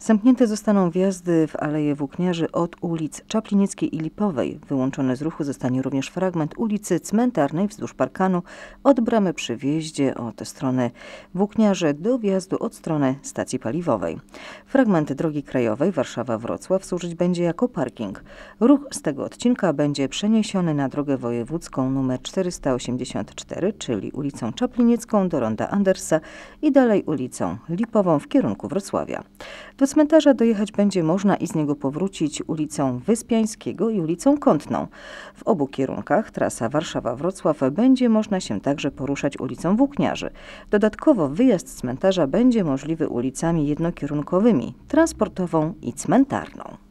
Zamknięte zostaną wjazdy w Aleję Włókniarzy od ulic Czaplinickiej i Lipowej. Wyłączony z ruchu zostanie również fragment ulicy Cmentarnej wzdłuż parkanu od bramy przy wjeździe od strony Włókniarze do wjazdu od strony stacji paliwowej. Fragment drogi krajowej Warszawa-Wrocław służyć będzie jako parking. Ruch z tego odcinka będzie przeniesiony na drogę wojewódzką nr 484, czyli ulicą Czaplinicką do ronda Andersa i dalej ulicą Lipową w kierunku Wrocławia cmentarza dojechać będzie można i z niego powrócić ulicą Wyspiańskiego i ulicą Kątną. W obu kierunkach trasa Warszawa-Wrocław będzie można się także poruszać ulicą Włókniarzy. Dodatkowo wyjazd z cmentarza będzie możliwy ulicami jednokierunkowymi, transportową i cmentarną.